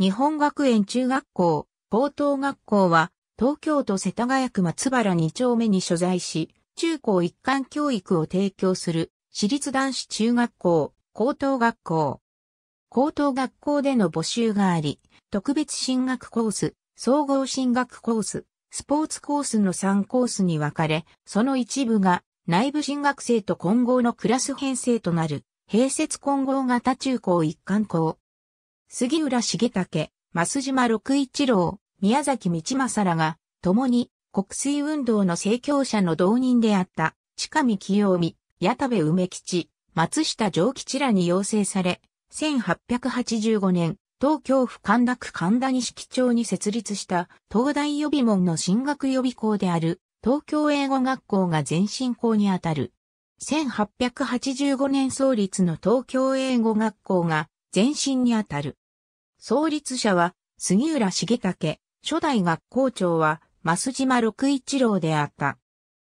日本学園中学校、高等学校は、東京都世田谷区松原2丁目に所在し、中高一貫教育を提供する、私立男子中学校、高等学校。高等学校での募集があり、特別進学コース、総合進学コース、スポーツコースの3コースに分かれ、その一部が内部進学生と混合のクラス編成となる、併設混合型中高一貫校、杉浦重武、増島六一郎、宮崎道正らが、共に国水運動の成教者の同人であった、近見清美、矢田部梅吉、松下上吉らに要請され、1885年、東京府神田区神田西基町に設立した東大予備門の進学予備校である東京英語学校が前進校にあたる。1885年創立の東京英語学校が前身にあたる。創立者は杉浦重武、初代学校長は増島六一郎であった。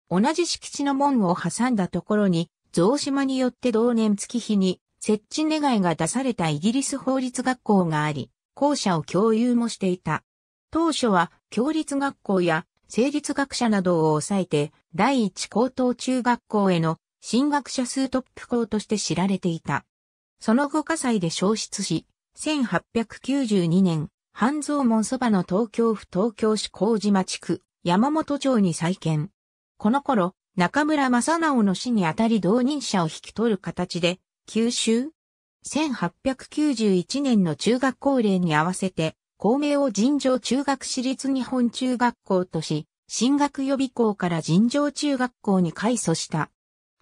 同じ敷地の門を挟んだところに、増島によって同年月日に設置願いが出されたイギリス法律学校があり、校舎を共有もしていた。当初は、共立学校や、成立学者などを抑えて、第一高等中学校への進学者数トップ校として知られていた。その後火災で消失し、1892年、半蔵門そばの東京府東京市麹島地区、山本町に再建。この頃、中村正直の死にあたり同人者を引き取る形で、九州 ?1891 年の中学校令に合わせて、公明を尋常中学私立日本中学校とし、進学予備校から尋常中学校に改組した。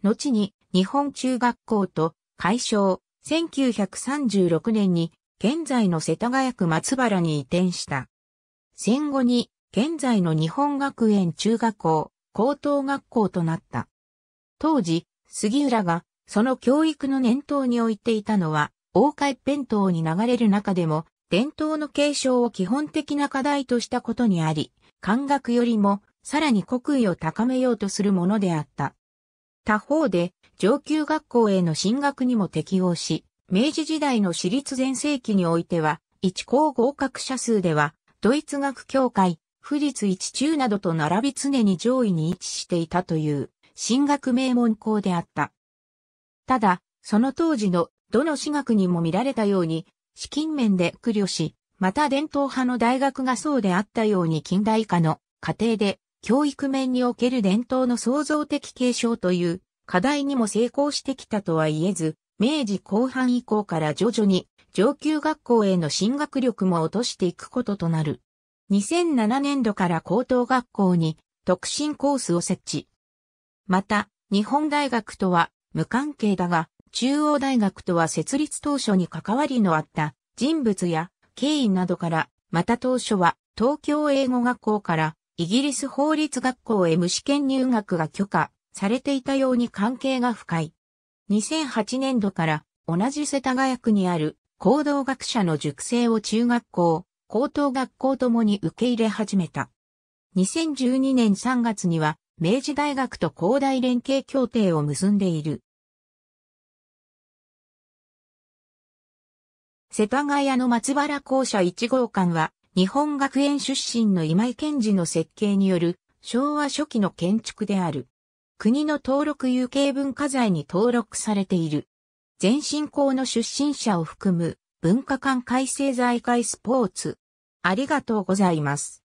後に、日本中学校と、改称。1936年に現在の世田谷区松原に移転した。戦後に現在の日本学園中学校、高等学校となった。当時、杉浦がその教育の念頭に置いていたのは、大海弁当に流れる中でも、伝統の継承を基本的な課題としたことにあり、漢学よりもさらに国威を高めようとするものであった。他方で、上級学校への進学にも適応し、明治時代の私立全盛期においては、一校合格者数では、ドイツ学協会、富立一中などと並び常に上位に位置していたという、進学名門校であった。ただ、その当時のどの私学にも見られたように、資金面で苦慮し、また伝統派の大学がそうであったように近代化の過程で教育面における伝統の創造的継承という課題にも成功してきたとは言えず、明治後半以降から徐々に上級学校への進学力も落としていくこととなる。2007年度から高等学校に特進コースを設置。また、日本大学とは無関係だが、中央大学とは設立当初に関わりのあった人物や経緯などから、また当初は東京英語学校からイギリス法律学校へ無試験入学が許可されていたように関係が深い。2008年度から同じ世田谷区にある行動学者の塾生を中学校、高等学校ともに受け入れ始めた。2012年3月には明治大学と高大連携協定を結んでいる。世田谷の松原校舎1号館は日本学園出身の今井賢治の設計による昭和初期の建築である。国の登録有形文化財に登録されている。前進校の出身者を含む文化館改正財界スポーツ。ありがとうございます。